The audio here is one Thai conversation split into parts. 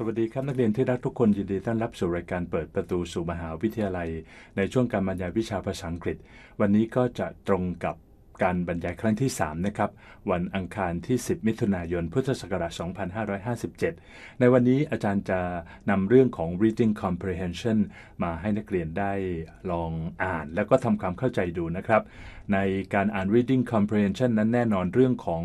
สวัสดีครับนักเรียนที่รักทุกคนยินดีต้อนรับสู่รายการเปิดประตูสู่มหาวิทยาลัย ในช่วงการบรรยายวิชาภาษาอังกฤษ วันนี้ก็จะตรงกับการบรรยายครั้งที่ 3 นะครับ วันอังคารที่ 10 มิถุนายนพุทธศักราช2557 ในวันนี้อาจารย์จะนำเรื่องของ reading comprehension มาให้นักเรียนได้ลองอ่าน แล้วก็ทำความเข้าใจดูนะครับ ในการอ่าน reading comprehension นั้นแน่นอนเรื่องของ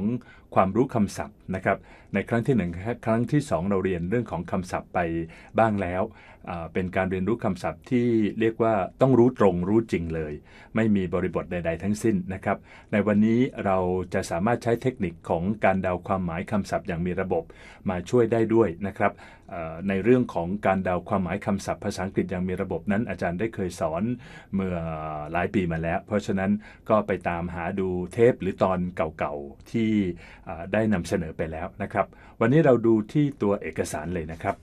ความรู้คำศัพท์นะครับในครั้งที่ 1 ครั้งที่ 2 เราเรียนเรื่องของคำศัพท์ไปบ้างแล้วเป็นการเรียนรู้คำศัพท์ที่เรียกว่าต้องรู้ตรงรู้จริงเลย ไม่มีบริบทใดๆ ทั้งสิ้นนะครับ ในวันนี้เราจะสามารถใช้เทคนิคของการเดาความหมายคำศัพท์อย่างมีระบบมาช่วยได้ด้วยนะครับในเรื่องของการเดาความหมายคำศัพท์ภาษาอังกฤษอย่างมีระบบนั้น อาจารย์ได้เคยสอนเมื่อหลายปีมาแล้ว เพราะฉะนั้นก็ไปตามหาดูเทปหรือตอนเก่าๆที่ได้นำเสนอไปแล้วนะครับ วันนี้เราดูที่ตัวเอกสารเลยนะครับ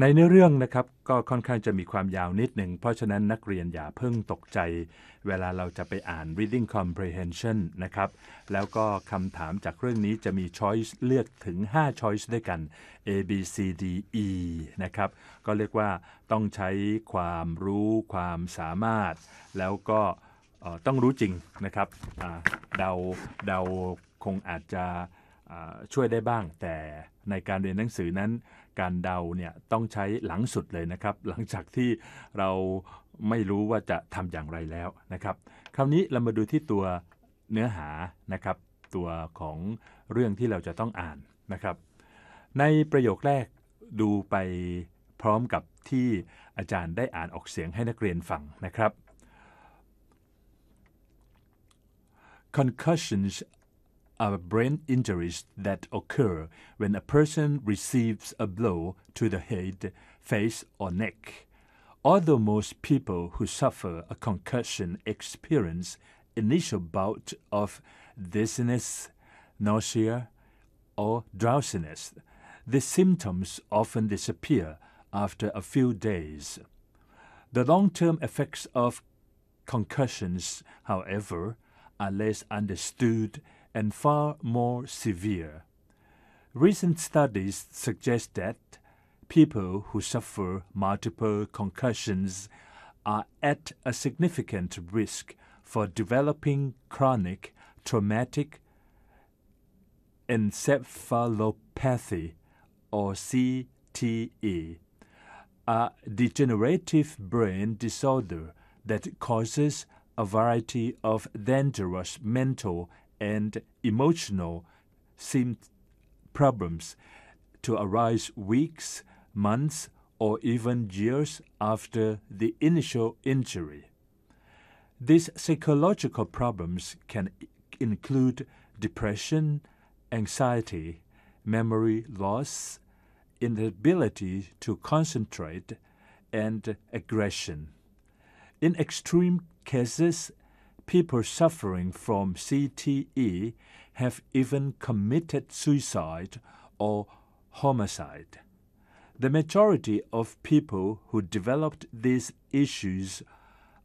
ในเนื้อเรื่องนะครับก็ค่อนข้างจะมีความยาวนิดหนึ่ง เพราะฉะนั้นนักเรียนอย่าเพิ่งตกใจ เวลาเราจะไปอ่าน reading comprehension นะครับแล้วก็คำถามจากเรื่องนี้จะมี choice เลือกถึง 5 choice ด้วยกัน A B C D E นะครับก็เรียกว่าต้องใช้ความรู้ความสามารถ แล้วก็ต้องรู้จริงนะครับ เดาเดาคงอาจจะช่วยได้บ้าง แต่ในการเรียนหนังสือนั้นการเดาเนี่ยต้องใช้หลังสุดเลยนะครับ หลังจากที่เราไม่รู้ว่าจะทำอย่างไรแล้วนะครับ คราวนี้เรามาดูที่ตัวเนื้อหานะครับ ตัวของเรื่องที่เราจะต้องอ่านนะครับ ในประโยคแรกดูไปพร้อมกับที่อาจารย์ได้อ่านออกเสียงให้นักเรียนฟังนะครับ Concussions are brain injuries that occur when a person receives a blow to the head, face, or neck. Although most people who suffer a concussion experience initial bout of dizziness, nausea, or drowsiness, the symptoms often disappear after a few days. The long term effects of concussions, however, are less understood and far more severe. Recent studies suggest that people who suffer multiple concussions are at a significant risk for developing chronic traumatic encephalopathy or CTE, a degenerative brain disorder that causes a variety of dangerous mental and emotional problems to arise weeks, months, or even years after the initial injury. These psychological problems can include depression, anxiety, memory loss, inability to concentrate, and aggression. In extreme cases, people suffering from CTE have even committed suicide or homicide. The majority of people who developed these issues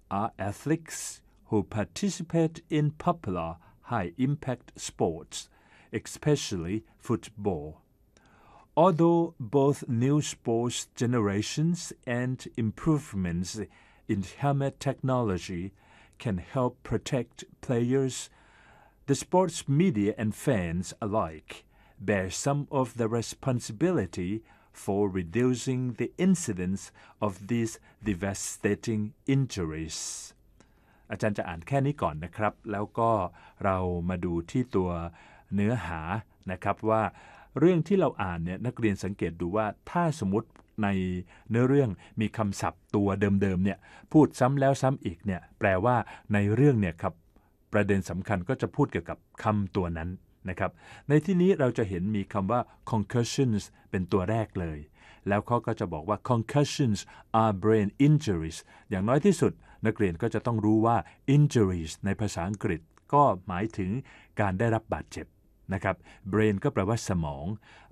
are athletes who participate in popular high impact sports, especially football. Although both new sports generations and improvements in helmet technology can help protect players, the sports media and fans alike bear some of the responsibility for reducing the incidence of these devastating injuries อาจารย์จะอ่านแค่นี้ก่อนนะครับแล้วก็เรามาดูที่ตัวเนื้อหานะครับว่าเรื่องที่เราอ่านเนี่ยนักเรียนสังเกตดูว่าถ้าสมมติในเนื้อเรื่องมีคำศัพท์ตัวเดิมๆเนี่ยพูดซ้ำแล้วซ้ำอีกเนี่ยแปลว่าในเรื่องเนี่ยครับประเด็นสำคัญก็จะพูดเกี่ยวกับคำตัวนั้นนะครับในที่นี้เราจะเห็นมีคำว่า concussions เป็นตัวแรกเลย แล้วเขาก็จะบอกว่า concussions are brain injuries อย่างน้อยที่สุด นักเรียนก็จะต้องรู้ว่า injuries ในภาษาอังกฤษ ก็หมายถึงการได้รับบาดเจ็บนะครับ brain ก็แปลว่าสมอง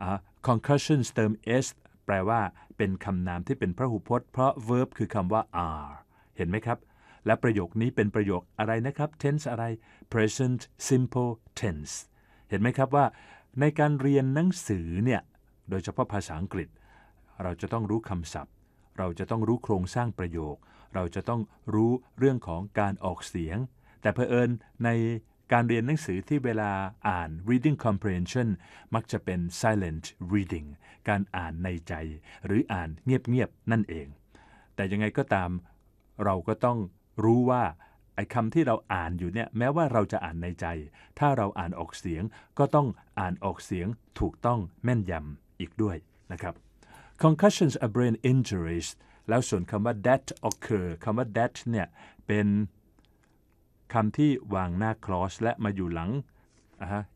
uh, concussions เติม s แปลว่าเป็นคำนามที่เป็นพระหุพจน์ เพราะ verb คือคำว่า are เห็นไหมครับ และประโยคนี้เป็นประโยคอะไรนะครับ tense อะไร present simple tense เห็นไหมครับว่า ในการเรียนหนังสือเนี่ยโดยเฉพาะภาษาอังกฤษ เราจะต้องรู้คำศัพท์ เราจะต้องรู้โครงสร้างประโยค เราจะต้องรู้เรื่องของการออกเสียง แต่เพอเอิญในการเรียนหนังสือที่เวลาอ่าน reading comprehension มักจะเป็น silent reading การอ่านในใจหรืออ่านเงียบๆนั่นเอง แต่ยังไงก็ตามเราก็ต้องรู้ว่าไอ้คำที่เราอ่านอยู่เนี่ยแม้ว่าเราจะอ่านในใจ ถ้าเราอ่านออกเสียงก็ต้องอ่านออกเสียงถูกต้องแม่นยำอีกด้วยนะครับ concussions are brain injuries แล้วส่วนคำว่า that occur คำว่า that เนี่ยเป็นคำที่วางหน้า clause และมาอยู่หลัง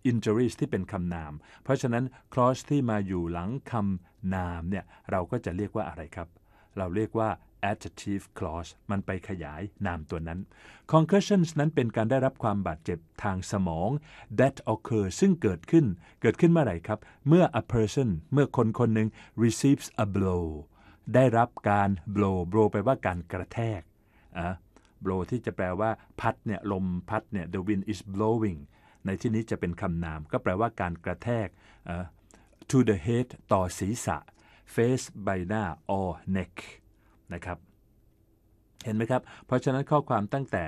injuries ที่เป็นคำนาม เพราะฉะนั้น clause ที่มาอยู่หลังคำนามเนี่ย เราก็จะเรียกว่าอะไรครับ เราเรียกว่า adjective clause มันไปขยายนามตัวนั้น concussions นั้นเป็นการได้รับความบาดเจ็บทางสมอง that occur ซึ่งเกิดขึ้น เกิดขึ้นเมื่อไหร่ครับ เมื่อ a person เมื่อคนคนหนึ่ง receives a blow ได้รับการ blow blow แปลว่าการกระแทก blow ที่จะแปลว่าพัดเนี่ยลมพัดเนี่ย the wind is blowing ในที่นี้จะเป็นคำนาม ก็แปลว่าการกระแทก uh, to the head ต่อศีรษะ face ใบหน้า or neck นะครับเห็นไหมครับ เพราะฉะนั้นข้อความตั้งแต่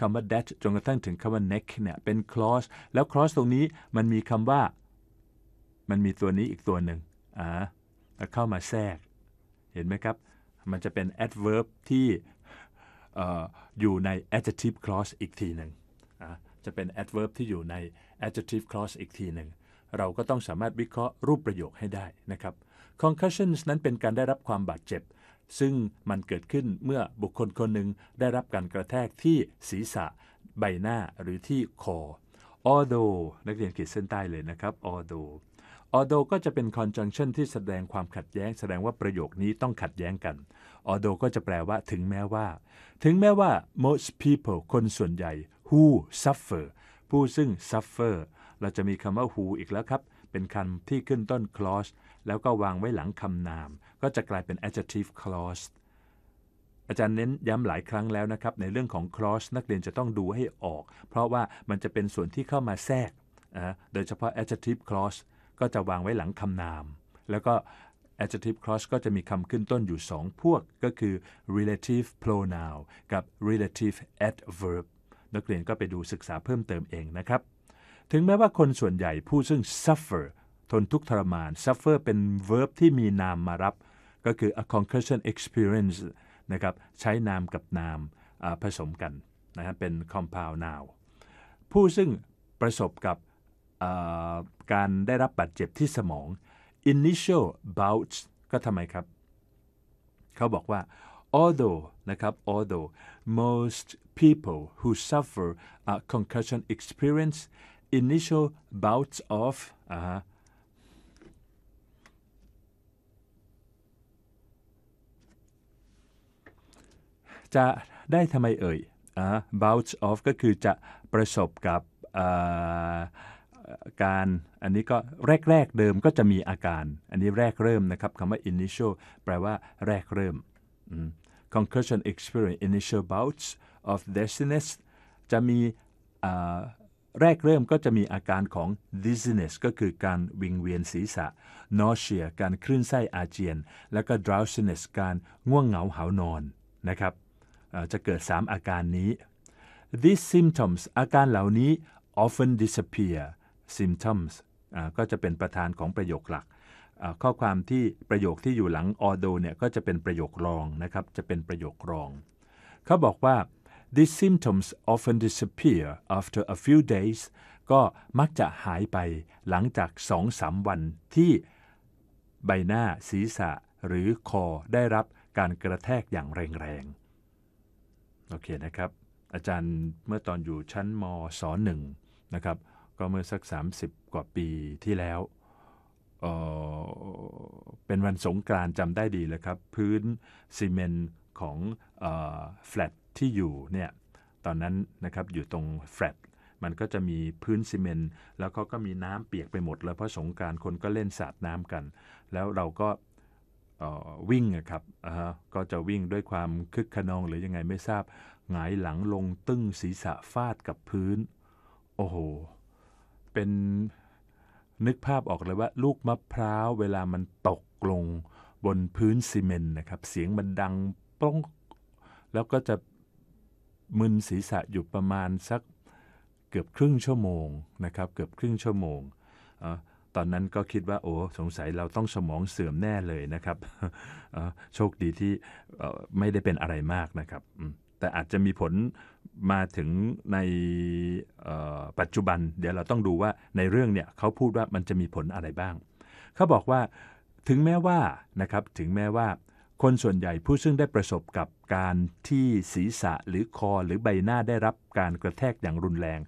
คำว่า that จนกระทั่งถึงคำว่า neck เนี่ยเป็น clause แล้ว clause ตรงนี้มันมีคำว่า มันมีตัวนี้อีกตัวหนึ่งอ่าเข้ามาแทรกเห็นไหมครับ มันจะเป็น adverb ที่อยู่ใน adjective clause อีกทีหนึ่ง จะเป็น adverb ที่อยู่ใน adjective clause อีกทีหนึ่ง เราก็ต้องสามารถวิเคราะห์รูปประโยคให้ได้นะครับ concussions นั้นเป็นการได้รับความบาดเจ็บ ซึ่งมันเกิดขึ้นเมื่อบุคคลคนหนึ่งได้รับการกระแทกที่ศีรษะใบหน้าหรือที่คอ although นักเรียนขีดเส้นใต้เลยนะครับ although although ก็จะเป็น conjunction ที่แสดงความขัดแย้งแสดงว่าประโยคนี้ต้องขัดแย้งกันออโดก็จะแปลว่าถึงแม้ว่า ถึงแม้ว่า most people คนส่วนใหญ่ who suffer ผู้ซึ่ง suffer เราจะมีคำว่า who อีกแล้วครับ เป็นคำที่ขึ้นต้น clause แล้วก็วางไว้หลังคำนาม ก็จะกลายเป็น adjective clause อาจารย์เน้นย้ำหลายครั้งแล้วนะครับในเรื่องของ clause นักเรียนจะต้องดูให้ออก เพราะว่ามันจะเป็นส่วนที่เข้ามาแทรกนะโดยเฉพาะ adjective clause ก็จะวางไว้หลังคำนาม แล้วก็ adjective clause ก็จะมีคำขึ้นต้นอยู่สองพวกก็คือ relative pronoun กับ relative adverb นักเรียนก็ไปดูศึกษาเพิ่มเติมเองนะครับ ถึงแม้ว่าคนส่วนใหญ่ผู้ซึ่ง suffer ทนทุกข์ทรมาน suffer เป็น verb ที่มีนามมารับ ก็คือ a concussion experience นะครับใช้นามกับนามผสมกันนะครับเป็น compound noun ผู้ซึ่งประสบกับการได้รับบาดเจ็บที่สมอง initial bout ก็ทำไมครับ although นะครับ although most people who suffer a concussion experience initial bouts of uh, -huh. จะได้ทำไมเอ่ย uh, bouts of ก็คือจะประสบกับ uh, การอันนี้ก็แรกๆเดิมก็จะมีอาการ อันนี้แรกเริ่มนะครับคำว่า initial แปลว่าแรกเริ่ม concussion experience initial bouts of dizziness จะมีแรกเริ่มก็จะมีอาการของ dizziness ก็คือการวิงเวียนศีรษะ nausea การคลื่นไส้อาเจียน แล้วก็ drowsiness การง่วงเหงาหานอนนะครับจะเกิด 3 อาการนี้ these symptoms อาการเหล่านี้ often disappear symptoms ก็จะเป็นประธานของประโยคหลัก ข้อความที่ประโยคที่อยู่หลัง o r d o เนี่ย ก็จะเป็นประโยครองนะครับจะเป็นประโยครอง เขาบอกว่า these symptoms often disappear after a few days ก็มักจะหายไปหลังจากสองามวันที่ใบหน้าศีรษะหรือคอได้รับการกระแทกอย่างแรงๆ โอเคนะครับ อาจารย์เมื่อตอนอยู่ชั้นมศหนึ่งนะครับก็เมื่อสัก 30 กว่าปีที่แล้วเเป็นวันสงกรานจำได้ดีเลยครับพื้นซีเมนต์ของแฟลตที่อยู่เนี่ยตอนนั้นนะครับอยู่ตรงแฟลตมันก็จะมีพื้นซีเมนต์แล้วเขาก็มีน้ำเปียกไปหมดแล้วเพราะสงการคนก็เล่นสาดน้ำกัน แล้วเราก็วิ่งครับก็จะวิ่งด้วยความคึกขนองหรือยังไงไม่ทราบหงายหลังลงตึ้งศีรษะฟาดกับพื้นโอ้โหเป็นนึกภาพออกเลยว่า ลูกมะพร้าวเวลามันตกลงบนพื้นซีเมนต์นะครับ เสียงมันดังป้อง แล้วก็จะมึนศีรษะอยู่ประมาณสักเกือบครึ่งชั่วโมงนะครับ เกือบครึ่งชั่วโมงอตอนนั้นก็คิดว่า โอ้สงสัยเราต้องสมองเสื่อมแน่เลยนะครับ โชคดีที่ไม่ได้เป็นอะไรมากนะครับแต่อาจจะมีผลมาถึงในปัจจุบัน เดี๋ยวเราต้องดูว่าในเรื่องเนี่ยเขาพูดว่ามันจะมีผลอะไรบ้างเขาบอกว่าถึงแม้ว่านะครับถึงแม้ว่าคนส่วนใหญ่ผู้ซึ่งได้ประสบกับการที่ศีรษะหรือคอหรือใบหน้าได้รับการกระแทกอย่างรุนแรง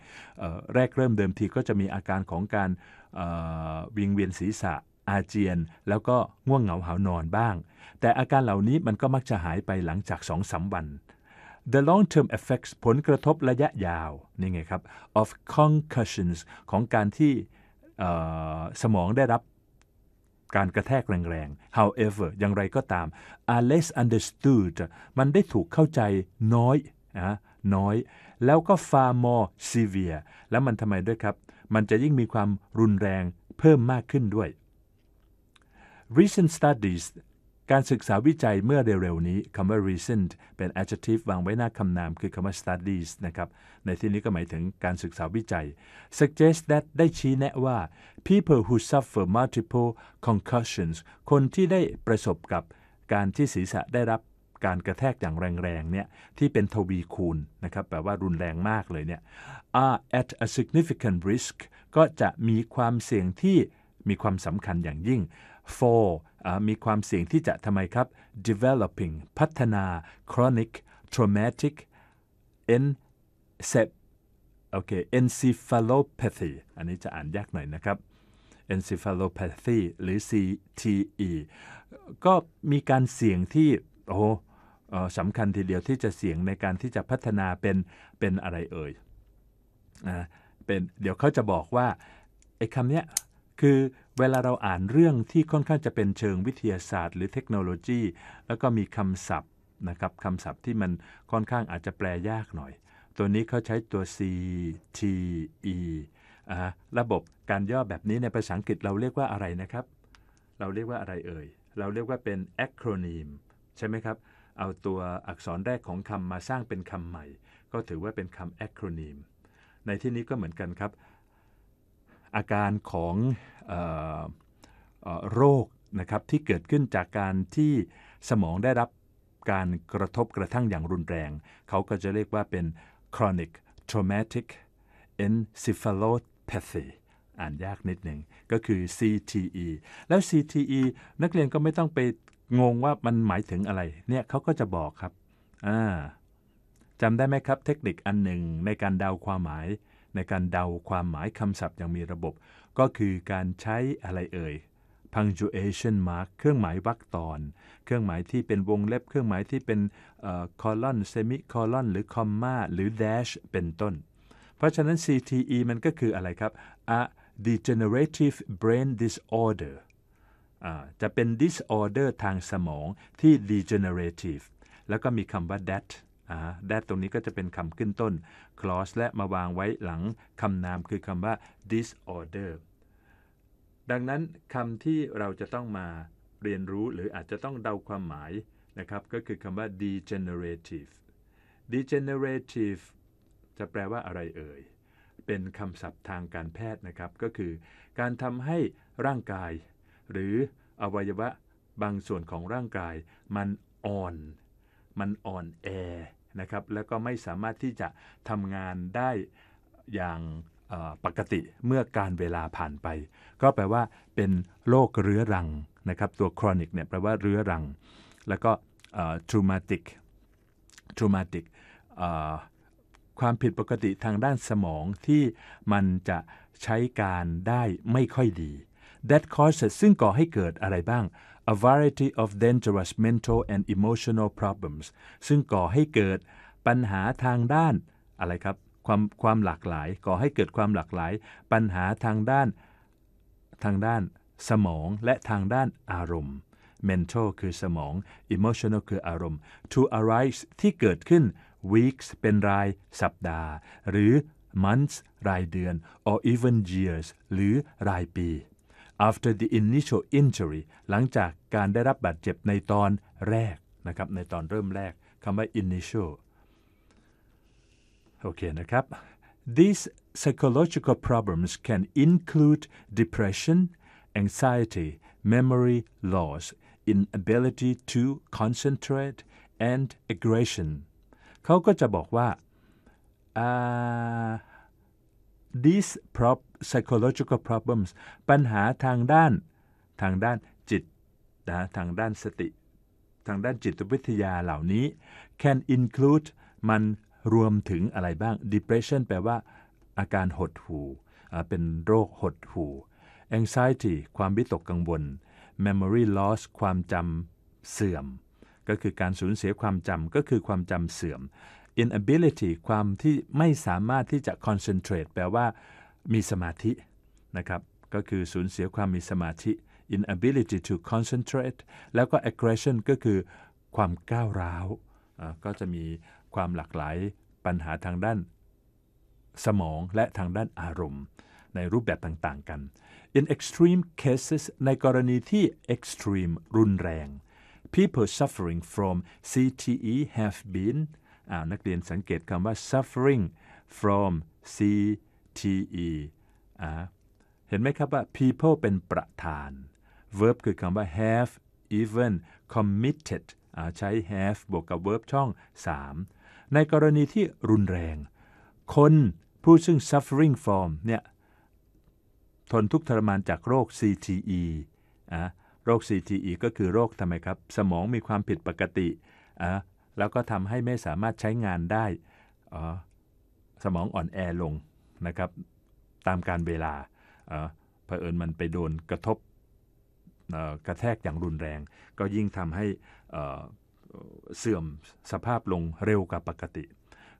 แรกเริ่มเดิมทีก็จะมีอาการของการวิงเวียนศีรษะ อาเจียน แล้วก็ง่วง เหงาหานอนบ้าง แต่อาการเหล่านี้มันก็มักจะหายไปหลังจากสองสาวัน the long term effects ผลกระทบระยะยาวนี่ไงครับ of concussions ของการที่สมองได้รับการกระแทกแรงๆ however อย่างไรก็ตาม are less understood มันได้ถูกเข้าใจน้อยนะน้อย แล้วก็ far more severe แล้วมันทำไมด้วยครับ มันจะยิ่งมีความรุนแรงเพิ่มมากขึ้นด้วย recent studies การศึกษาวิจัยเมื่อเร็วๆนี้คำว่า recent เป็น adjective วางไว้หน้าคำนามคือคำว่า studies นะครับ ในที่นี้ก็หมายถึงการศึกษาวิจัย suggest that ได้ชี้แนะว่า people who suffer multiple concussions คนที่ได้ประสบกับการที่ศีรษะได้รับการกระแทกอย่างแรงๆเนี่ยที่เป็นทวีคูณนะครับแปลว่ารุนแรงมากเลยเนี่ย are at a significant risk ก็จะมีความเสี่ยงที่มีความสำคัญอย่างยิ่ง for มีความเสี่ยงที่จะทำไมครับ developing พัฒนา chronic traumatic encep โอเค encephalopathy อันนี้จะอ่านยากหน่อยนะครับ encephalopathy หรือ CTE ก็มีการเสี่ยงที่โอ้สำคัญทีเดียวที่จะเสี่ยงในการที่จะพัฒนาเป็นเป็นอะไรเอ่ยเป็นเดี๋ยวเขาจะบอกว่าไอ้คำเนี้ยคือเวลาเราอ่านเรื่องที่ค่อนข้างจะเป็นเชิงวิทยาศาสตร์ หรือเทคโนโลยี แล้วก็มีคำศัพท์นะครับคำศัพท์ที่มันค่อนข้างอาจจะแปลยากหน่อย ตัวนี้เขาใช้ตัว C T E ระบบการย่อแบบนี้ในภาษาอังกฤษเราเรียกว่าอะไรนะครับ เราเรียกว่าอะไรเอ่ยเราเรียกว่าเป็น acronym ใช่ไหมครับ เอาตัวอักษรแรกของคำมาสร้างเป็นคำใหม่ ก็ถือว่าเป็นคำ acronym ในที่นี้ก็เหมือนกันครับอาการของโรคนะครับที่เกิดขึ้นจากการที่สมองได้รับการกระทบกระทั่งอย่างรุนแรง เขาก็จะเรียกว่าเป็น chronic traumatic encephalopathy อ่านยากนิดหนึ่งก็คือ CTE แล้ว CTE นักเรียนก็ไม่ต้องไปงงว่ามันหมายถึงอะไรเนี่ยเขาก็จะบอกครับจำได้ไหมครับเทคนิคอันหนึ่งในการเดาวความหมายในการเดาความหมายคำศัพท์อย่างมีระบบ ก็คือการใช้อะไรเอ่ย punctuation mark เครื่องหมายวรรคตอน เครื่องหมายที่เป็นวงเล็บ เครื่องหมายที่เป็น colon semicolon หรือ comma หรือ dash เป็นต้น เพราะฉะนั้น CTE มันก็คืออะไรครับ a degenerative brain disorder จะเป็น disorder ทางสมองที่ degenerative แล้วก็มีคำว่า that แดดตรงนี้ก็จะเป็นคำขึ้นต้น clause และมาวางไว้หลังคำนามคือคำว่า disorder ดังนั้นคำที่เราจะต้องมาเรียนรู้หรืออาจจะต้องเดาความหมายนะครับก็คือคำว่า degenerative degenerative จะแปลว่าอะไรเอ่ย เป็นคำศัพท์ทางการแพทย์นะครับ ก็คือการทำให้ร่างกาย หรืออวัยวะบางส่วนของร่างกายมันอ่อนมันอ่อนแอนะครับแล้วก็ไม่สามารถที่จะทำงานได้อย่างปกติเมื่อการเวลาผ่านไป ก็แปลว่าเป็นโรคเรื้อรังนะครับตัว chronic เนี่ยแปลว่าเรื้อรังแล้วก็ traumatic traumatic ความผิดปกติทางด้านสมองที่มันจะใช้การได้ไม่ค่อยดี that causes ซึ่งก่อให้เกิดอะไรบ้าง a variety of dangerous mental and emotional problems ซึ่งก่อให้เกิดปัญหาทางด้าน อะไรครับความความหลากหลายก่อให้เกิดความหลากหลาย ปัญหาทางด้าน ทางด้าน สมองและทางด้านอารมณ์ mental คือสมอง emotional คืออารมณ์ to arise ที่เกิดขึ้น weeks เป็นรายสัปดาห์ หรือ months รายเดือน or even years หรือรายปี after the initial injury หลังจากการได้รับบาดเจ็บในตอนแรกนะครับในตอนเริ่มแรกคำว่า initial โอเคนะครับ these psychological problems can include depression anxiety memory loss inability to concentrate and aggression เขาก็จะบอกว่า these prop psychological problems ปัญหาทางด้านทางด้านจิตนะทางด้านสติ ทางด้านจิตวิทยาเหล่านี้ can include มันรวมถึงอะไรบ้าง depression แปลว่าอาการหดหู่เป็นโรคหดหู่ anxiety ความวิตกกังวล memory loss ความจำเสื่อม ก็คือการสูญเสียความจำ ก็คือความจำเสื่อม inability ความที่ไม่สามารถที่จะ concentrate แปลว่ามีสมาธินะครับ ก็คือสูญเสียความมีสมาธิ inability to concentrate แล้วก็ aggression ก็คือความก้าวร้าวก็จะมีความหลากหลายปัญหาทางด้าน สมองและทางด้านอารมณ์ ในรูปแบบต่าง ๆ กัน in extreme cases ในกรณีที่ extreme รุนแรง people suffering from CTE have been อานักเรียนสังเกตคำว่า suffering from CTE เห็นไหมครับว่า people เป็นประธาน verb คือคำว่า have even committed ใช้ have บวกกับ verb ช่อง3 ในกรณีที่รุนแรง คนผู้ซึ่ง suffering from เนี่ยทนทุกข์ทรมานจากโรค CTE โรค CTE ก็คือโรคทำไมครับสมองมีความผิดปกติอแล้วก็ทำให้ไม่สามารถใช้งานได้สมองอ่อนแอลงนะครับตามการเวลาเผอิญมันไปโดนกระทบกระแทกอย่างรุนแรง ก็ยิ่งทำให้เสื่อมสภาพลงเร็วกว่าปกติ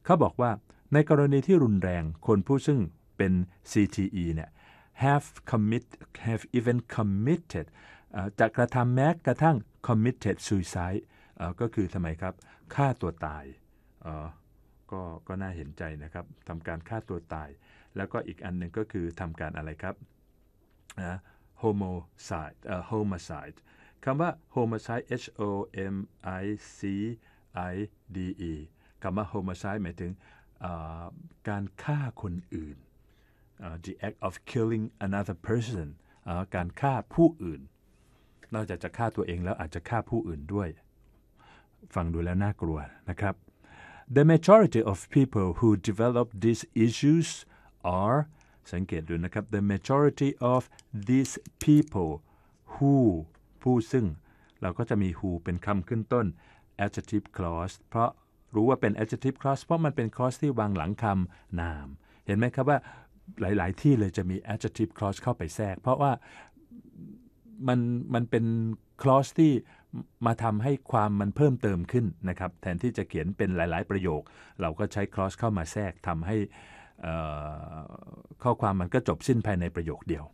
เขาบอกว่าในกรณีที่รุนแรงคนผู้ซึ่งเป็น CTE เนี่ย have commit have even committed จะกระทำแม้กระทั่ง committed suicide ก็คือทำไมครับฆ่าตัวตายก็ก็น่าเห็นใจนะครับทำการฆ่าตัวตาย แล้วก็อีกอันหนึ่งก็คือทำการอะไรครับนะ homicide เอ่อ homicide คำว่า homicide H O M I C I D E คำว่า homicide หมายถึงการฆ่าคนอื่น the act of killing another person การฆ่าผู้อื่น นอกจากจะฆ่าตัวเองแล้วอาจจะฆ่าผู้อื่นด้วยฟังดูแล้วน่ากลัวนะครับ The majority of people who develop these issues are สังเกตดูนะครับ The majority of these people who ผู้ซึ่ง เราก็จะมี who เป็นคำขึ้นต้น adjective clause เพราะรู้ว่าเป็น adjective clause เพราะมันเป็น clause ที่วางหลังคำนาม เห็นไหมครับว่าหลายๆที่เลยจะมี adjective clause เข้าไปแทรก เพราะว่ามันมันเป็น clause ที่มาทำให้ความมันเพิ่มเติมขึ้นนะครับ แทนที่จะเขียนเป็นหลายๆประโยค เราก็ใช้ cross เข้ามาแทรกทำให้ข้อความมันก็จบสิ้นภายในประโยคเดียว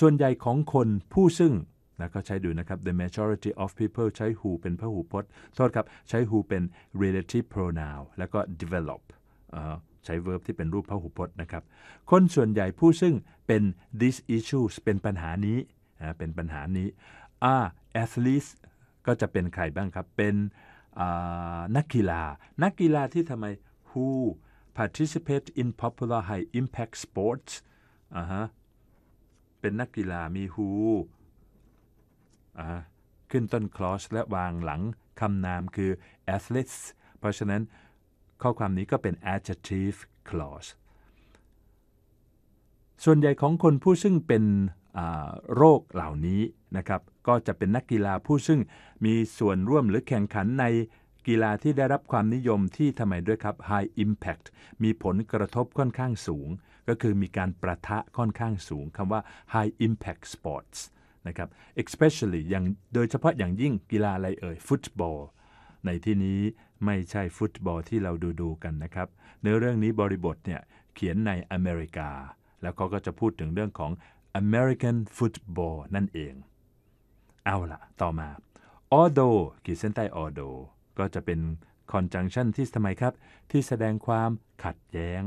ส่วนใหญ่ของคนผู้ซึ่งนะก็ใช้ดูนะครับ the majority of people ใช้ who เป็นพหูพจน์โทษครับ ใช้ who เป็น relative pronoun แล้วก็ develop ใช้ verb ที่เป็นรูปพหูพจน์นะครับ คนส่วนใหญ่ผู้ซึ่งเป็น t h i s issues เป็นปัญหานี้เป็นปัญหานี้อ่าแอสลิสก็จะเป็นใครบ้างครับ เป็นนักกีฬานักกีฬาที่ทำไม who participate in popular high impact sports อ่าฮะเป็นนักกีฬามี who อ่าขึ้นต้นคลอสและวางหลังคำนามคือ athletes เพราะฉะนั้นข้อความนี้ก็เป็น adjective clause ส่วนใหญ่ของคนผู้ซึ่งเป็นโรคเหล่านี้นะครับก็จะเป็นนักกีฬาผู้ซึ่งมีส่วนร่วมหรือแข่งขันในกีฬาที่ได้รับความนิยมที่ทำไมด้วยครับ High Impact มีผลกระทบค่อนข้างสูง ก็คือมีการประทะค่อนข้างสูงคำว่า High Impact Sports นะครับ especially อย่าง โดยเฉพาะอย่างยิ่งกีฬาอะไรเอ่ยฟุตบอลในที่นี้ไม่ใช่ฟุตบอลที่เราดูดูกันนะครับ ในเรื่องนี้บริบทเนี่ยเขียนในอเมริกา แล้วเขาก็จะพูดถึงเรื่องของ American Football นั่นเองเอาละต่อมา although ขีดเส้นใต้ although ก็จะเป็น conjunction ที่ทำไมครับที่แสดงความขัดแย้ง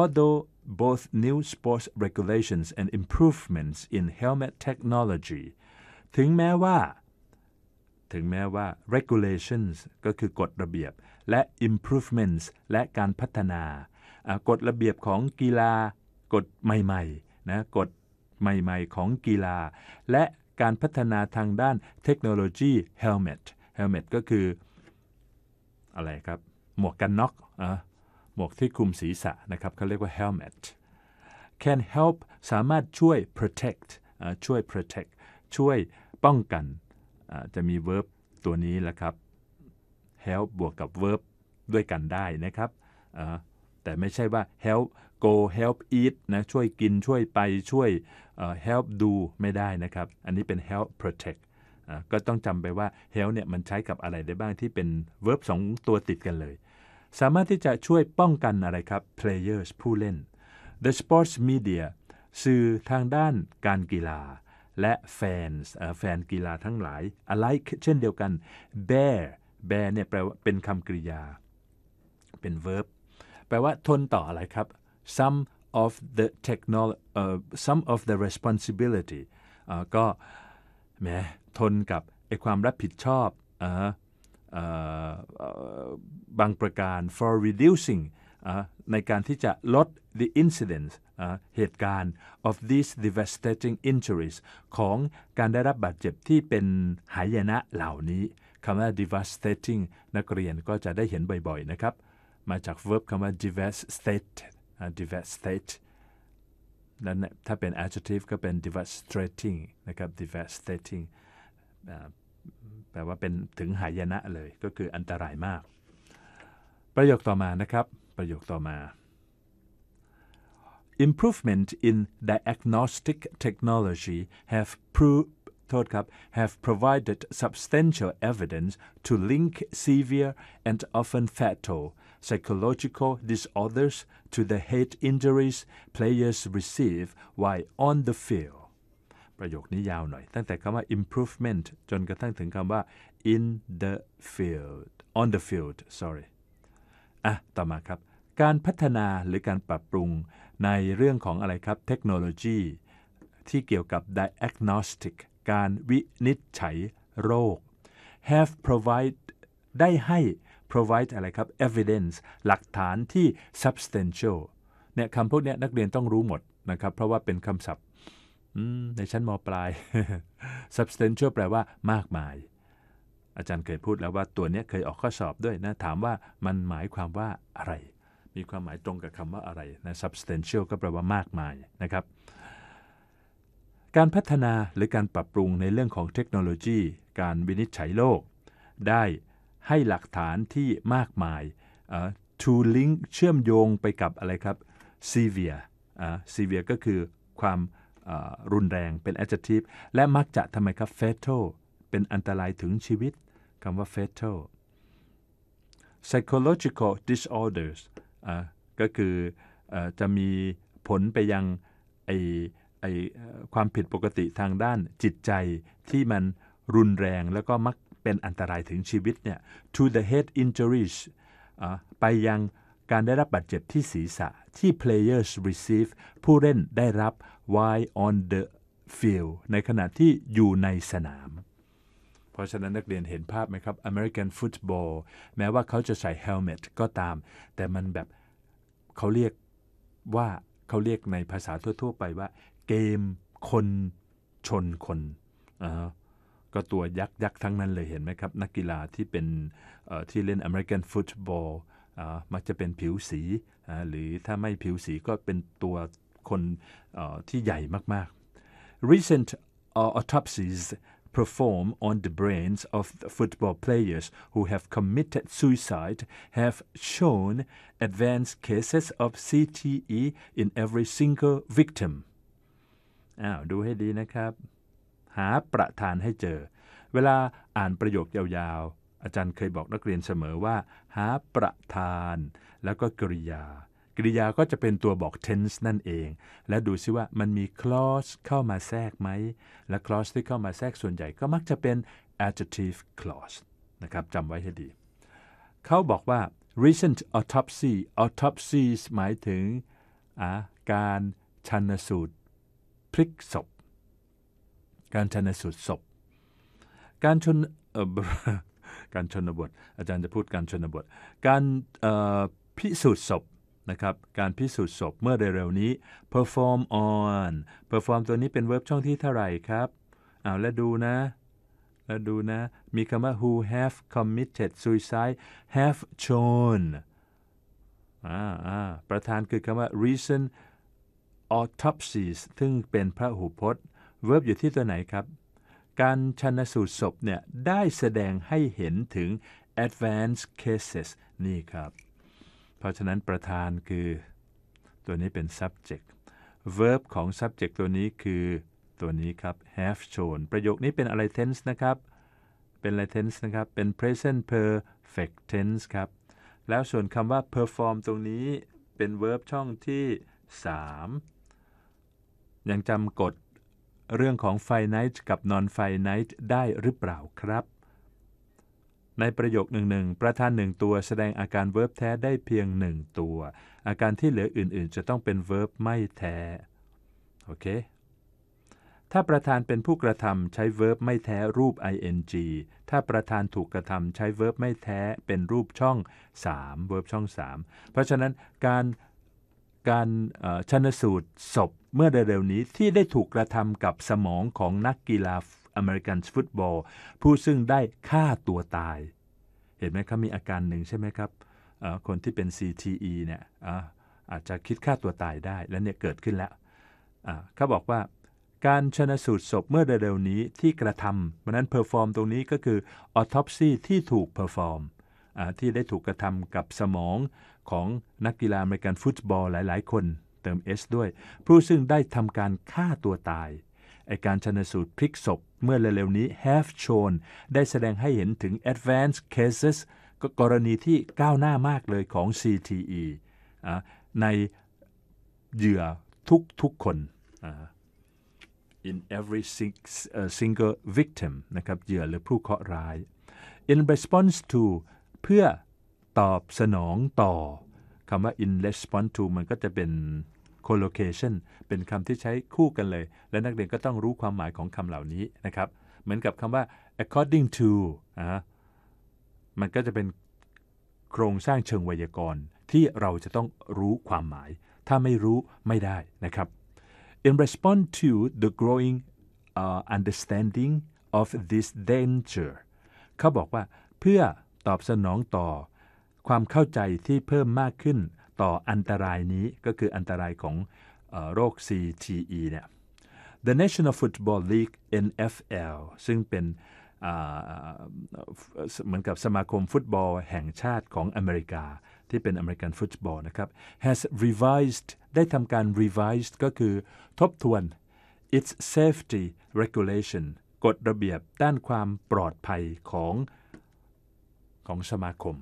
although both new sports regulations and improvements in helmet technology ถึงแม้ว่าถึงแม้ว่า regulations ก็คือกฎระเบียบและ improvements และการพัฒนากฎระเบียบของกีฬากฎใหม่ๆนะกฎใหม่ๆของกีฬาและการพัฒนาทางด้านเทคโนโลยี Helmet Helmet ก็คืออะไรครับหมวกกันน็อกอ่ะหมวกที่คุมศีรษะนะครับเขาเรียกว่า Helmet can help สามารถช่วย protect ช่วย protect ช่วยป้องกันจะมี verb ตัวนี้แหละครับ help บวกกับ verb ด้วยกันได้นะครับแต่ไม่ใช่ว่า help go help eat นะช่วยกินช่วยไปช่วย help do ไม่ได้นะครับ อันนี้เป็น help protect ก็ต้องจำไปว่า help เนี่ยมันใช้กับอะไรได้บ้างที่เป็น verb 2 ตัวติดกันเลย สามารถที่จะช่วยป้องกันอะไรครับ players ผู้เล่น the sports media สื่อทางด้านการกีฬา และ fans แฟนกีฬาทั้งหลาย alike เช่นเดียวกัน bear bear เนี่ยแปลว่าเป็นคำกริยา เป็น verb แปลว่าทนต่ออะไรครับ some of the technol uh, some of the responsibility ก็แมทนกับไอความรับผิดชอบบางประการ for reducing ในการที่จะลด the incidence เหตุการณ์ of these devastating injuries ของการได้รับบาดเจ็บที่เป็นหายนะเหล่านี้คำว่า devastating นักเรียนก็จะได้เห็นบ่อยๆนะครับ มาจาก verb คำว่า devastate Uh, devastate และถ้าเป็น uh, adjective ก็เป็น devastating นะครับ devastating แปลว่าเป็นถึงหายนะเลยก็คืออันตรายมากประโยคต่อมานะครับประโยคต่อมา improvement in diagnostic technology have proved โทษครับ have provided substantial evidence to link severe and often fatal psychological disorders to the head injuries players receive while on the field ประโยคนี้ยาวหน่อย ตั้งแต่คำว่า improvement จนกระทั่งถึงคำว่า in the field on the field sorry อ่ะต่อมาครับ การพัฒนาหรือการปรับปรุงในเรื่องของอะไรครับเทคโนโลยี ที่เกี่ยวกับ diagnostic การวินิจฉัยโรค have provide ได้ให้ provide อะไรครับ evidence หลักฐานที่ substantial เนี่ยคำพวกนี้นักเรียนต้องรู้หมดนะครับเพราะว่าเป็นคำศัพท์ ในชั้นมปลาย substantial แปลว่ามากมาย อาจารย์เคยพูดแล้วว่าตัวนี้เคยออกข้อสอบด้วยนะถามว่ามันหมายความว่าอะไร มีความหมายตรงกับคำว่าอะไรนะ substantial ก็แปลว่ามากมายนะครับ การพัฒนาหรือการปรับปรุงในเรื่องของเทคโนโลยี การวินิจฉัยโลกได้ให้หลักฐานที่มากมาย to link เชื่อมโยงไปกับอะไรครับ severe severe ก็คือความรุนแรงเป็น adjective และมักจะทำไมครับ fatal เป็นอันตรายถึงชีวิตคำว่า fatal psychological disorders ก็คือ uh, จะมีผลไปยังไอไอความผิดปกติทางด้านจิตใจที่มันรุนแรงแล้วก็มักเป็นอันตรายถึงชีวิตเนี่ย to the head injuries ไปยังการได้รับบาดเจ็บที่ศีรษะที่ players receive ผู้เล่นได้รับ while on the field ในขณะที่อยู่ในสนาม เพราะฉะนั้นนักเรียนเห็นภาพไหมครับ American football แม้ว่าเขาจะใส่ helmet ก็ตาม แต่มันแบบเขาเรียกว่าเขาเรียกในภาษาทั่ว ๆ ไปว่าเกมคนชนคนก็ตัวยักษ์ยักษ์ทั้งนั้นเลยเห็นไหมครับ นักกีฬาที่เป็นที่เล่นอเมริกันฟุตบอลมักจะเป็นผิวสีหรือถ้าไม่ผิวสีก็เป็นตัวคนที่ใหญ่มากๆ recent autopsies performed on the brains of the football players who have committed suicide have shown advanced cases of CTE in every single victim อ้าวดูให้ดีนะครับหาประธานให้เจอ เวลาอ่านประโยคยาวๆ อาจารย์เคยบอกนักเรียนเสมอว่า หาประธาน แล้วก็กริยา กริยาก็จะเป็นตัวบอก tense นั่นเอง และดูซิว่ามันมี clause เข้ามาแทรกไหม และ clause ที่เข้ามาแทรกส่วนใหญ่ก็มักจะเป็น adjective clause นะครับจำไว้ให้ดี เขาบอกว่า recent autopsy autopsies หมายถึง การชันสูตรพลิกศพการชนสูตรศพ การชน การชนบท อาจารย์จะพูดการชนบท การพิสูจน์ศพนะครับ การพิสูจน์ศพเมื่อเร็วๆนี้ perform on perform ตัวนี้เป็นเวิร์บช่องที่เท่าไหร่ครับเอาและดูนะ และดูนะ มีคำว่า who have committed suicide have shown ประธานคือคำว่า recent autopsies ซึ่งเป็นพระหูพจน์เวิร์บอยู่ที่ตัวไหนครับ การชันสูตรศพเนี่ยได้แสดงให้เห็นถึง advanced cases นี่ครับ เพราะฉะนั้นประธานคือตัวนี้เป็น subject verb ของ subject ตัวนี้คือตัวนี้ครับ have shown ประโยคนี้เป็นอะไร tense นะครับ เป็นอะไร tense นะครับ เป็น present perfect tense ครับ แล้วส่วนคำว่า perform ตรงนี้เป็น verb ช่องที่ 3 ยังจำกฎเรื่องของไฟไนท์กับนอนไฟไนท์ได้หรือเปล่าครับ ในประโยคหนึ่งหนึ่งประธานหนึ่งตัวแสดงอาการเวิร์บแท้ได้เพียงหนึ่งตัว อาการที่เหลืออื่น ๆ จะต้องเป็นเวิร์บไม่แท้โอเคถ้าประธานเป็นผู้กระทำใช้เวิร์บไม่แท้รูป ing ถ้าประธานถูกกระทำใช้เวิร์บไม่แท้เป็นรูปช่อง3เวิร์บช่อง 3 เพราะฉะนั้นการการชันสูตรศพเมื่อเร็วๆนี้ที่ได้ถูกกระทำกับสมองของนักกีฬาอเมริกันฟุตบอลผู้ซึ่งได้ฆ่าตัวตาย เห็นไหมครับมีอาการหนึ่งใช่ไหมครับคนที่เป็น CTE เนี่ยอาจจะคิดฆ่าตัวตายได้และเนี่ยเกิดขึ้นแล้วเขาบอกว่าการชนสูตรศพเมื่อเร็วๆนี้ที่กระทำวันนั้นเพอร์ฟอร์มตรงนี้ก็คือออทอปซีที่ถูกเพอร์ฟอร์มที่ได้ถูกกระทำกับสมองของนักกีฬาอเมริกันฟุตบอลหลาย ๆคนเติม S ด้วย ผู้ซึ่งได้ทำการฆ่าตัวตายไอการชนสูตรพลิกศพเมื่อเร็ว ๆ นี้ have shown ได้แสดงให้เห็นถึง advanced cases กรณีที่ก้าวหน้ามากเลยของ CTE ในเหยื่อทุกทุกคน in every single victim นะครับเหยื่อหรือผู้เคราะห์ร้าย in response to เพื่อตอบสนองต่อคำว่า in response to มันก็จะเป็น collocation เป็นคำที่ใช้คู่กันเลย และนักเรียนก็ต้องรู้ความหมายของคำเหล่านี้นะครับ เหมือนกับคำว่า according to มันก็จะเป็นโครงสร้างเชิงไวยากรณ์ ที่เราจะต้องรู้ความหมาย ถ้าไม่รู้ไม่ได้นะครับ in response to the growing uh, understanding of this danger เขาบอกว่าเพื่อตอบสนองต่อความเข้าใจที่เพิ่มมากขึ้นต่ออันตรายนี้ก็คืออันตรายของโรค CTE เนี่ย The National Football League NFL ซึ่งเป็นเหมือนกับสมาคมฟุตบอลแห่งชาติของอเมริกาที่เป็นอเมริกันฟุตบอลนะครับ has revised ได้ทำการ revised ก็คือทบทวน its safety regulation กฎระเบียบด้านความปลอดภัยของของสมาคม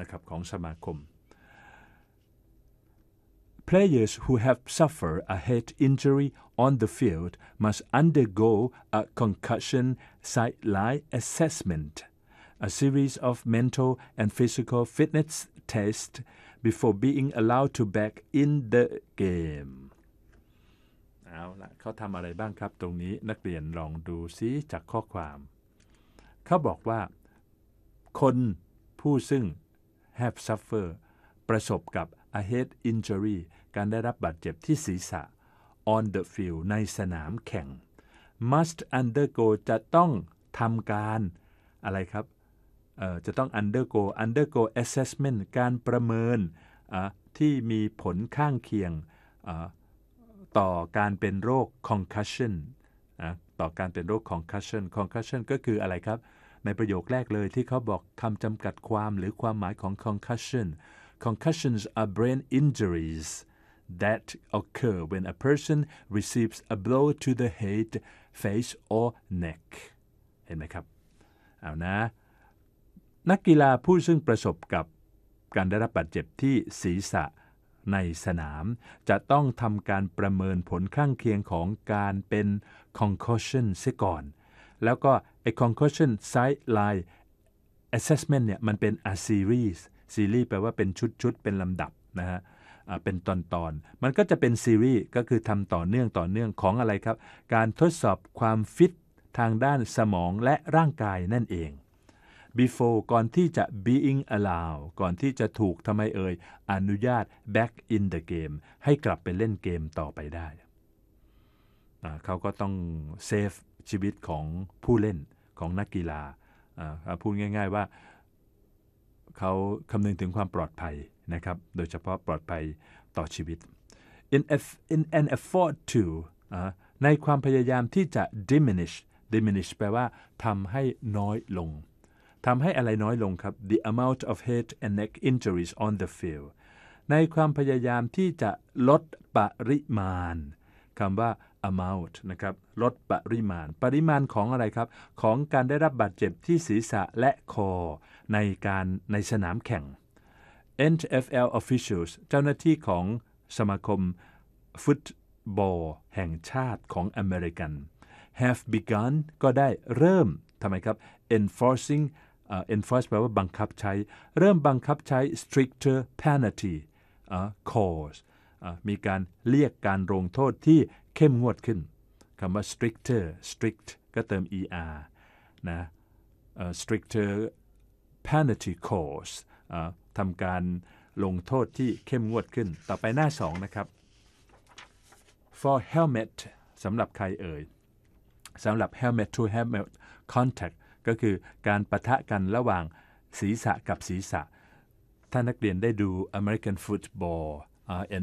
นะครับของสมาคม Players who have suffered a head injury on the field must undergo a concussion sideline assessment, a series of mental and physical fitness tests before being allowed to back in the game. เอาละเขาทำอะไรบ้างครับตรงนี้ นักเรียนลองดูซิจากข้อความคนผู้ซึ่ง have suffer ประสบกับ a head injury การได้รับบาดเจ็บที่ศีรษะ on the field ในสนามแข่ง must undergo จะต้องทำการอะไรครับจะต้อง undergo undergo assessment การประเมินที่มีผลข้างเคียง ต่อการเป็นโรค concussion ต่อการเป็นโรค concussion concussion ก็คืออะไรครับในประโยคแรกเลยที่เขาบอกคำจำกัดความหรือความหมายของ concussion concussions are brain injuries that occur when a person receives a blow to the head face or neck เห็นไหมครับ เอานะ นักกีฬาผู้ซึ่งประสบกับการได้รับบาดเจ็บที่ศีรษะในสนาม จะต้องทำการประเมินผลข้างเคียงของการเป็น concussion เสียก่อน แล้วก็ไอ้ concussion side line assessment เนี่ยมันเป็น a series ซีรีส์แปลว่าเป็นชุดๆเป็นลำดับนะฮะเป็นตอนตอนมันก็จะเป็นซีรีส์ก็คือทำต่อเนื่องต่อเนื่องของอะไรครับ การทดสอบความฟิตทางด้านสมองและร่างกายนั่นเอง before ก่อนที่จะ being allowed ก่อนที่จะถูกทำไมเอ่ยอนุญาต back in the game ให้กลับไปเล่นเกมต่อไปได้ เขาก็ต้อง save ชีวิตของผู้เล่นของนักกีฬาพูดง่ายๆว่าเขาคำนึงถึงความปลอดภัยนะครับโดยเฉพาะปลอดภัยต่อชีวิต in, a, in an effort to ในความพยายามที่จะ diminish diminish แปลว่าทำให้น้อยลงทำให้อะไรน้อยลงครับ the amount of head and neck injuries on the field ในความพยายามที่จะลดปริมาณคำว่า amount นะครับ ลดปริมาณ ปริมาณของอะไรครับ ของการได้รับบาดเจ็บที่ศีรษะและคอในการในสนามแข่ง NFL officials เจ้าหน้าที่ของสมาคมฟุตบอลแห่งชาติของอเมริกัน have begun ก็ได้เริ่มทำไมครับ enforcing uh, enforce แปลว่าบังคับใช้ เริ่มบังคับใช้ stricter penalty uh, cause มีการเรียกการลงโทษที่เข้มงวดขึ้น คำว่า stricter strict ก็เติม er นะ stricter penalty course ทำการลงโทษที่เข้มงวดขึ้น ต่อไปหน้า2นะครับ for helmet สำหรับใครเอ่ย สำหรับ helmet to helmet contact ก็คือการประทะกันระหว่างศีรษะกับศีรษะ ถ้านักเรียนได้ดู American football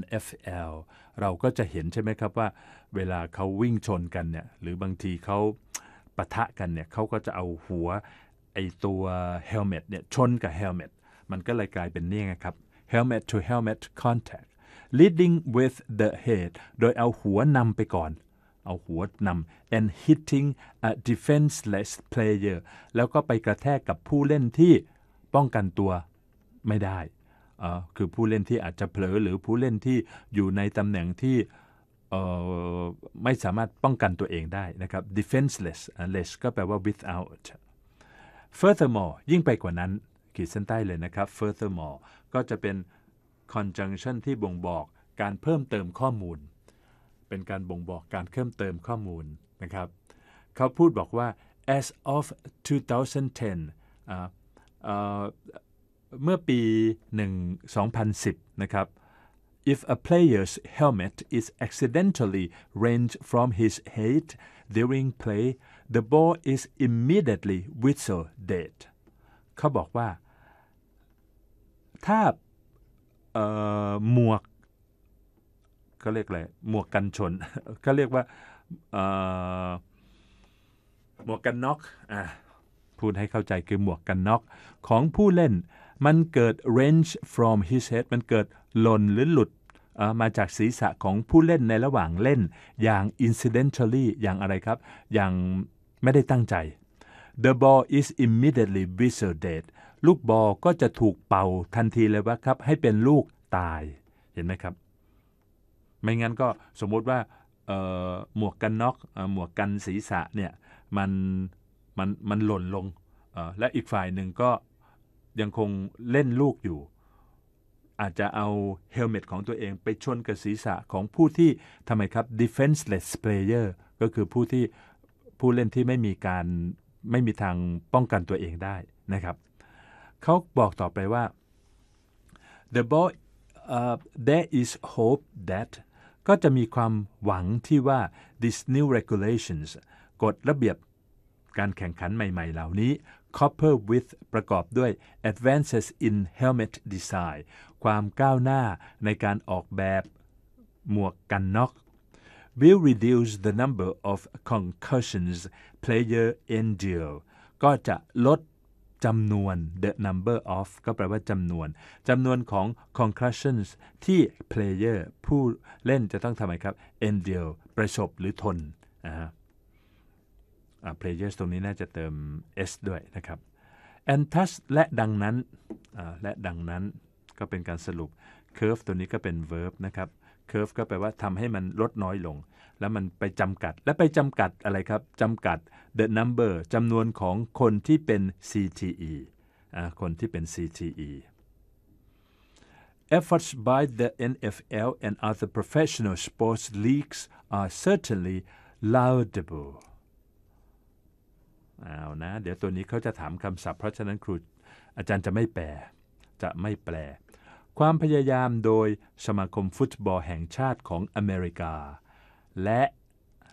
NFL เราก็จะเห็นใช่ไหมครับว่า เวลาเขาวิ่งชนกันเนี่ยหรือบางทีเขาปะทะกันเนี่ยเขาก็จะเอาหัว ไอตัวเฮลเมตเนี่ยชนกับเฮลเมตมันก็เลยกลายเป็นนี่ไงครับ helmet to helmet contact leading with the head โดยเอาหัวนำไปก่อน เอาหัวนำ and hitting a defenseless player แล้วก็ไปกระแทกกับผู้เล่นที่ป้องกันตัวไม่ได้คือผู้เล่นที่อาจจะเผลอหรือผู้เล่นที่อยู่ในตำแหน่งที่ไม่สามารถป้องกันตัวเองได้นะครับ defenseless less ก็แปลว่า without furthermore ยิ่งไปกว่านั้นขีดเส้นใต้เลยนะครับ furthermore ก็จะเป็น conjunction ที่บ่งบอกการเพิ่มเติมข้อมูล เป็นการบ่งบอกการเพิ่มเติมข้อมูลนะครับเขาพูดบอกว่า as of 2010 uh, uh, เมื่อปี 1 2010นะครับ If a player's helmet is accidentally ranged from his head during play, the ball is immediately whistle dead. เขาบอกว่าถ้าหมวกเขาเรียกอะไรหมวกกันชนเขาเรียกว่าหมวกกันน็อกอ่ะพูดให้เข้าใจคือหมวกกันน็อกของผู้เล่นมันเกิด range from his head มันเกิดหล่นหรือหลุดมาจากศีรษะของผู้เล่นในระหว่างเล่น อย่าง incidentally อย่างอะไรครับ อย่างไม่ได้ตั้งใจ The ball is immediately w i s a l e d d e d ลูกบอลก็จะถูกเป่าทันทีเลยว่าครับ ให้เป็นลูกตาย เห็นไหมครับ ไม่งั้นก็สมมติว่าหมวกกันน็อก หมวกกันศีรษะเนี่ยมันมันมันหล่นลง และอีกฝ่ายหนึ่งก็ยังคงเล่นลูกอยู่ อาจจะเอาเฮลเมตของตัวเองไปชนกับศีรษะของผู้ที่ทำไมครับ defenseless player ก็คือผู้ที่ผู้เล่นที่ไม่มีการ ไม่มีทางป้องกันตัวเองได้นะครับเขาบอกต่อไปว่า the ball uh, there is hope that ก็จะมีความหวังที่ว่า these new regulations กฎระเบียบการแข่งขันใหม่ๆเหล่านี้ Copper with ประกอบด้วย Advances in Helmet Design ความก้าวหน้าในการออกแบบหมวกกันน็อก will reduce the number of concussions player endure ก็จะลดจำนวน the number of ก็แปลว่าจำนวนจำนวนของ concussions ที่ player ผู้เล่นจะต้องทำไมครับ endure ประสบหรือทนนะฮะเพลเยอร์ตรงนี้น่าจะเติม s ด้วยนะครับ and thus และดังนั้นและดังนั้นก็เป็นการสรุป curve ตัวนี้ก็เป็น verb นะครับ curve ก็แปลว่าทำให้มันลดน้อยลงแล้วมันไปจำกัดและไปจำกัดอะไรครับจำกัด the number จำนวนของคนที่เป็น CTE คนที่เป็น CTE efforts by the NFL and other professional sports leagues are certainly laudable เอานะเดี๋ยวตัวนี้เขาจะถามคำศัพท์เพราะฉะนั้นครูอาจารย์จะไม่แปล จะไม่แปล ความพยายามโดยสมาคมฟุตบอลแห่งชาติของอเมริกาและ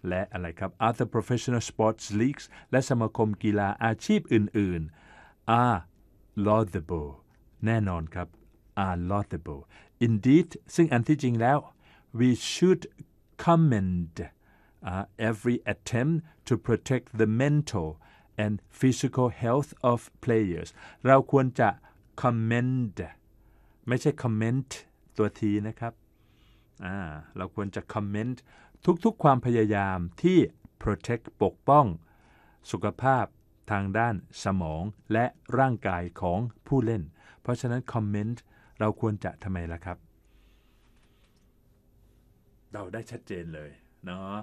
และอะไรครับ other professional sports leagues และสมาคมกีฬาอาชีพอื่นๆ are laudable แน่นอนครับ are laudable indeed ซึ่งอันที่จริงแล้ว we should commend uh, every attempt to protect the mental and physical health of players เราควรจะ commend ไม่ใช่ comment ตัวทีนะครับ เราควรจะ comment ทุกๆความพยายามที่ protect ปกป้อง สุขภาพทางด้านสมอง และร่างกายของผู้เล่น เพราะฉะนั้น comment เราควรจะทำไมล่ะครับ เราได้ชัดเจนเลย เนาะ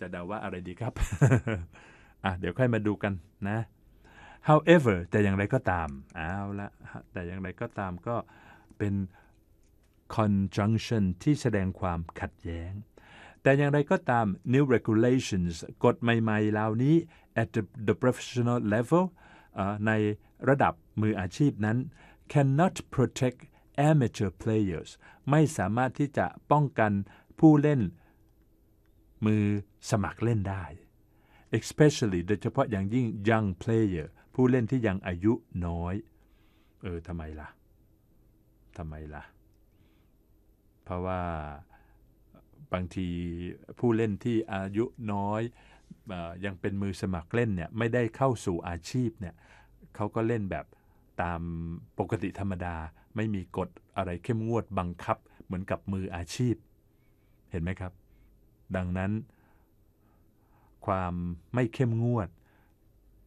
จะเดาว่าอะไรดีครับ่ะเดี๋ยวค่อยมาดูกันนะ however แต่อย่างไรก็ตามออาละแต่อย่างไรก็ตามก็เป็น conjunction ที่แสดงความขัดแย้ง แต่อย่างไรก็ตาม new regulations กฎใหม่ๆ เหล่านี้ at the, the professional level ในระดับมืออาชีพนั้น cannot protect amateur players ไม่สามารถที่จะป้องกันผู้เล่นมือสมัครเล่นได้ especially โดยเฉพาะอย่างยิ่ง young player ผู้เล่นที่ยังอายุน้อยเออทำไมล่ะทำไมล่ะ เพราะว่าบางทีผู้เล่นที่อายุน้อยอยังเป็นมือสมัครเล่นเนี่ยไม่ได้เข้าสู่อาชีพเนี่ยเขาก็เล่นแบบตามปกติธรรมดาไม่มีกฎอะไรเข้มงวดบังคับเหมือนกับมืออาชีพ เห็นไหมครับ ดังนั้นความไม่เข้มงวด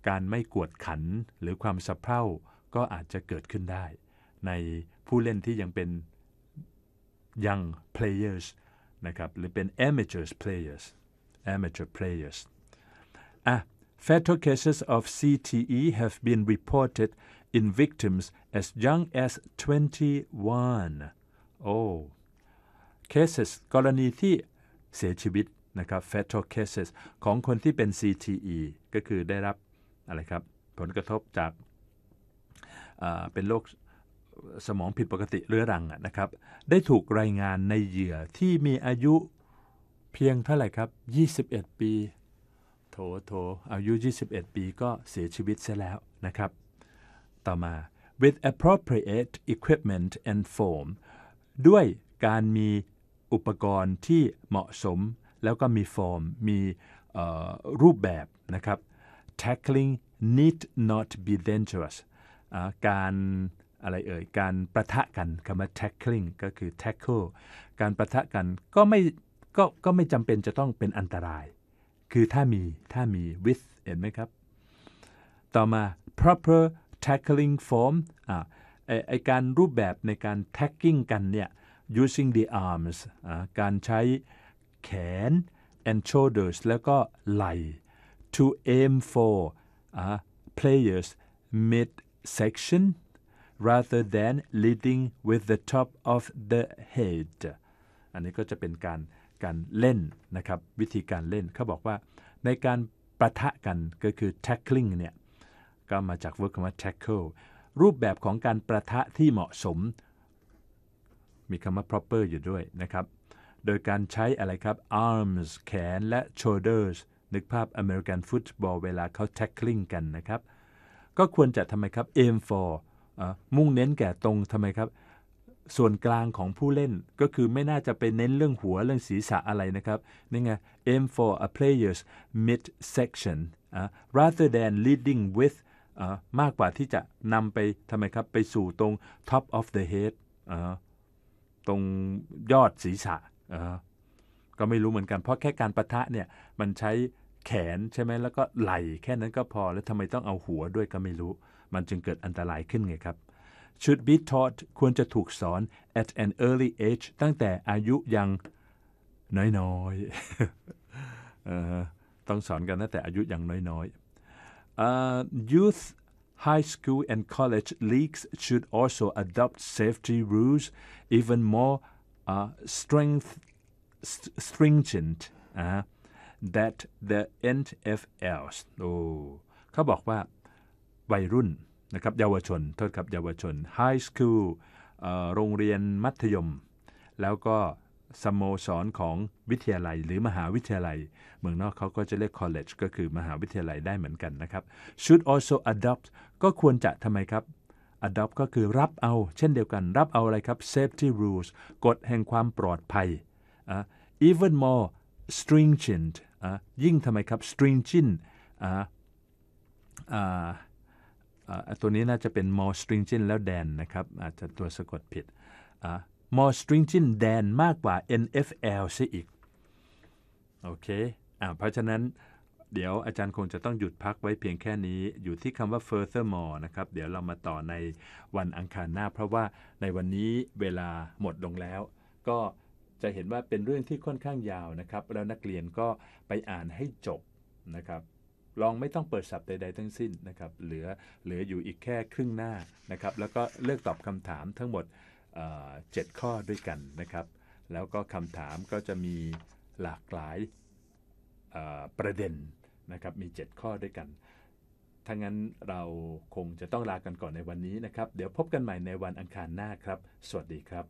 การไม่กวดขัน หรือความสะเพร่าก็อาจจะเกิดขึ้นได้ ในผู้เล่นที่ยังเป็น young players นะครับ หรือเป็น amateur players amateur players อ่ะ fatal cases of CTE have been reported in victims as young as 21 oh cases กรณีที่เสียชีวิตนะครับ fatal cases ของคนที่เป็น CTE ก็คือได้รับอะไรครับ ผลกระทบจาก เป็นโรคสมองผิดปกติเรื้อรังนะครับ ได้ถูกรายงานในเหยื่อที่มีอายุเพียงเท่าไหร่ครับ 21 ปีโถโถอายุ 21 ปีก็เสียชีวิตเสียแล้ว นะครับ ต่อมา with appropriate equipment and form ด้วยการมีอุปกรณ์ที่เหมาะสมแล้วก็มีฟอร์มมีรูปแบบนะครับ tackling need not be dangerous การอะไรเอ่ยการประทะกันคำว่า tackling ก็คือ tackle การประทะกันก็ไม่ก็ก็ไม่จำเป็นจะต้องเป็นอันตราย คือถ้ามีถ้ามี with เห็นไหมครับ ต่อมา proper tackling form อไอการรูปแบบในการ t a c k l i n g กันเนี่ย using the arms การใช้แขน and shoulders แล้วก็ไหล่ to aim for uh, players mid section rather than leading with the top of the head อันนี้ก็จะเป็นการ การเล่นนะครับ วิธีการเล่นเขาบอกว่า ในการประทะกันก็คือ tackling เนี่ยก็มาจากิร์ b คำว่า tackle รูปแบบของการประทะ ที่เหมาะสม มีคำว่า proper อยู่ด้วยนะครับโดยการใช้อะไรครับ arms แขนและ shoulders นึกภาพ American football เวลาเขา tackling กันนะครับ ก็ควรจะทำไมครับ aim for มุ่งเน้นแก่ตรงทำไมครับ ส่วนกลางของผู้เล่นก็คือไม่น่าจะไปเน้นเรื่องหัวเรื่องศีรษะอะไรนะครับ นี่ไง aim for a player's mid section uh, rather than leading with มากกว่าที่จะนำไปทำไมครับ ไปสู่ตรง top of the head ตรงยอดศีรษะก็ไม่รู้เหมือนกันเพราะแค่การประทะเนี่ยมันใช้แขนใช่ไหมแล้วก็ไหล่แค่นั้นก็พอแล้วทำไมต้องเอาหัวด้วยก็ไม่รู้มันจึงเกิดอันตรายขึ้นไงครับ should be taught ควรจะถูกสอน at an early age ตั้งแต่อายุยังน้อยๆต้องสอนกันตั้งแต่อายุยังน้อยๆ uh, youth high school and college leagues should also adopt safety rules even more strength, st- stringent uh, that the NFLs โอ้เขาบอกว่าวัยรุ่นนะครับเยาวชนโทษครับเยาวชน high school โรงเรียนมัธยม แล้วก็สโมสรของวิทยาลัย หรือมหาวิทยาลัยเมืองนอกเขาก็จะเรียก college ก็คือมหาวิทยาลัยได้เหมือนกันนะครับ should also adopt ก็ควรจะทำไมครับ adopt ก็คือรับเอาเช่นเดียวกันรับเอาอะไรครับ safety rules กฎแห่งความปลอดภัย even more stringent ยิ่งทำไมครับ stringent ตัวนี้น่าจะเป็น more stringent แล้วแดนนะครับอาจจะตัวสะกดผิด more stringent แดนมากกว่า NFL ซะอีกโอเคอ่เพราะฉะนั้นเดี๋ยวอาจารย์คงจะต้องหยุดพักไว้เพียงแค่นี้อยู่ที่คำว่า furthermore นะครับเดี๋ยวเรามาต่อในวันอังคารหน้า เพราะว่าในวันนี้เวลาหมดลงแล้ว ก็จะเห็นว่าเป็นเรื่องที่ค่อนข้างยาวนะครับแล้วนักเรียนก็ไปอ่านให้จบนะครับลองไม่ต้องเปิดสับใดๆ ทั้งสิ้นนะครับเหลือเหลืออยู่อีกแค่ครึ่งหน้านะครับแล้วก็เลือกตอบคำถามทั้งหมดเจ็ดข้อด้วยกันนะครับแล้วก็คำถามก็จะมีหลากหลายประเด็นนะครับมี 7 ข้อด้วยกันถ้างั้นเราคงจะต้องลากันก่อนในวันนี้นะครับเดี๋ยวพบกันใหม่ในวันอังคารหน้าครับ สวัสดีครับ